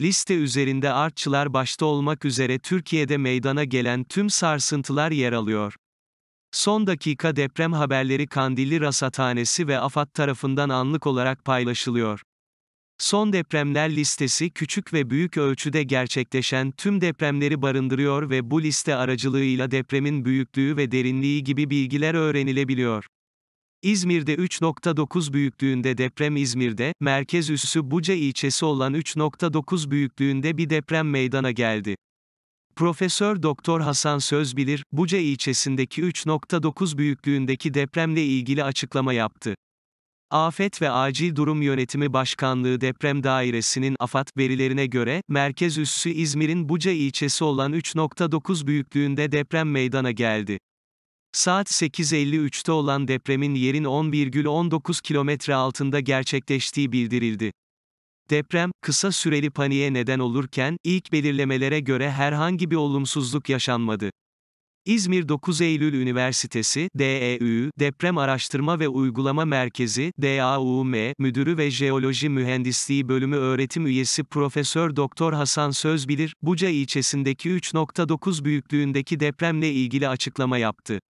Liste üzerinde artçılar başta olmak üzere Türkiye'de meydana gelen tüm sarsıntılar yer alıyor. Son dakika deprem haberleri Kandilli Rasathanesi ve AFAD tarafından anlık olarak paylaşılıyor. Son depremler listesi küçük ve büyük ölçüde gerçekleşen tüm depremleri barındırıyor ve bu liste aracılığıyla depremin büyüklüğü ve derinliği gibi bilgiler öğrenilebiliyor. İzmir'de 3.9 büyüklüğünde deprem İzmir'de, merkez üssü Buca ilçesi olan 3.9 büyüklüğünde bir deprem meydana geldi. Profesör Doktor Hasan Sözbilir, Buca ilçesindeki 3.9 büyüklüğündeki depremle ilgili açıklama yaptı. Afet ve Acil Durum Yönetimi Başkanlığı Deprem Dairesi'nin AFAD verilerine göre, merkez üssü İzmir'in Buca ilçesi olan 3.9 büyüklüğünde deprem meydana geldi. Saat 8.53'te olan depremin yerin 10,19 kilometre altında gerçekleştiği bildirildi. Deprem, kısa süreli paniğe neden olurken, ilk belirlemelere göre herhangi bir olumsuzluk yaşanmadı. İzmir 9 Eylül Üniversitesi, DEÜ, Deprem Araştırma ve Uygulama Merkezi, DAUM, Müdürü ve Jeoloji Mühendisliği Bölümü öğretim üyesi Profesör Doktor Hasan Sözbilir, Buca ilçesindeki 3.9 büyüklüğündeki depremle ilgili açıklama yaptı.